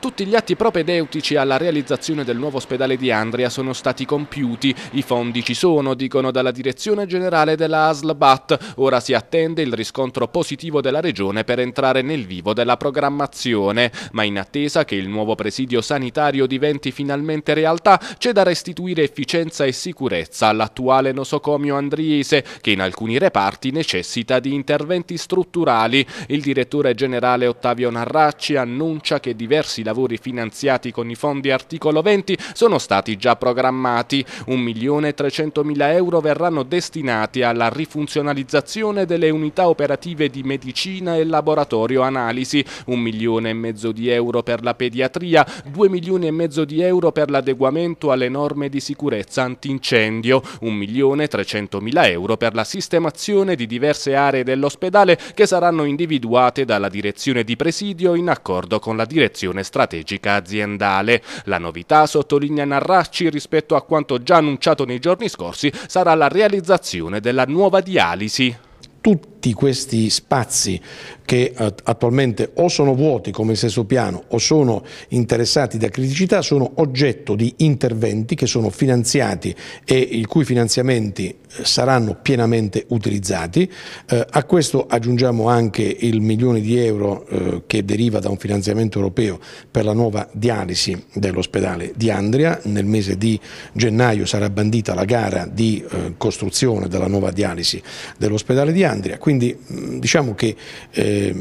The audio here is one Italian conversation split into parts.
Tutti gli atti propedeutici alla realizzazione del nuovo ospedale di Andria sono stati compiuti, i fondi ci sono, dicono dalla direzione generale della ASLBAT, ora si attende il riscontro positivo della regione per entrare nel vivo della programmazione, ma in attesa che il nuovo presidio sanitario diventi finalmente realtà c'è da restituire efficienza e sicurezza all'attuale nosocomio andriese che in alcuni reparti necessita di interventi strutturali. Il direttore generale Ottavio Narracci annuncia che diversi lavori finanziati con i fondi articolo 20 sono stati già programmati. 1.300.000 euro verranno destinati alla rifunzionalizzazione delle unità operative di medicina e laboratorio analisi, 1.500.000 di euro per la pediatria, 2.500.000 di euro per l'adeguamento alle norme di sicurezza antincendio, 1.300.000 euro per la sistemazione di diverse aree dell'ospedale che saranno individuate dalla direzione di presidio in accordo con la direzione strategica strategica aziendale. La novità, sottolinea Narracci, rispetto a quanto già annunciato nei giorni scorsi, sarà la realizzazione della nuova dialisi. Tutto tutti questi spazi che eh, attualmente o sono vuoti come il sesto piano o sono interessati da criticità sono oggetto di interventi che sono finanziati e i cui finanziamenti eh, saranno pienamente utilizzati. Eh, a questo aggiungiamo anche il milione di euro eh, che deriva da un finanziamento europeo per la nuova dialisi dell'ospedale di Andria. Nel mese di gennaio sarà bandita la gara di eh, costruzione della nuova dialisi dell'ospedale di Andria. Quindi quindi mm, diciamo che eh,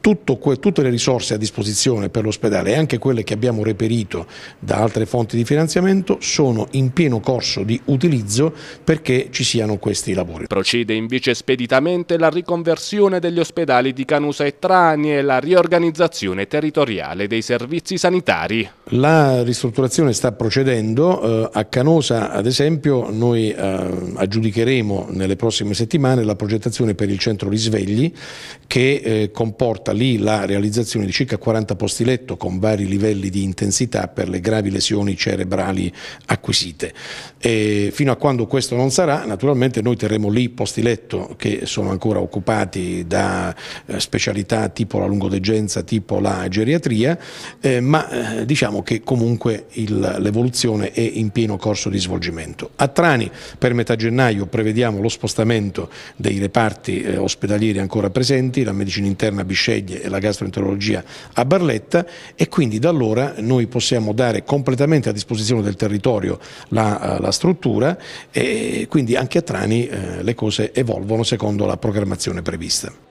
tutto, tutte le risorse a disposizione per l'ospedale e anche quelle che abbiamo reperito da altre fonti di finanziamento sono in pieno corso di utilizzo perché ci siano questi lavori. Procede invece speditamente la riconversione degli ospedali di Canusa e Trani e la riorganizzazione territoriale dei servizi sanitari. La ristrutturazione sta procedendo, eh, a Canosa ad esempio noi eh, aggiudicheremo nelle prossime settimane la progettazione per il centro risvegli che eh, comporta lì la realizzazione di circa 40 posti letto con vari livelli di intensità per le gravi lesioni cerebrali acquisite. E fino a quando questo non sarà naturalmente noi terremo lì posti letto che sono ancora occupati da specialità tipo la lungodegenza, tipo la geriatria, ma diciamo sappiamo che comunque l'evoluzione è in pieno corso di svolgimento. A Trani per metà gennaio prevediamo lo spostamento dei reparti eh, ospedalieri ancora presenti, la medicina interna a Bisceglie e la gastroenterologia a Barletta e quindi da allora noi possiamo dare completamente a disposizione del territorio la, eh, la struttura e quindi anche a Trani eh, le cose evolvono secondo la programmazione prevista.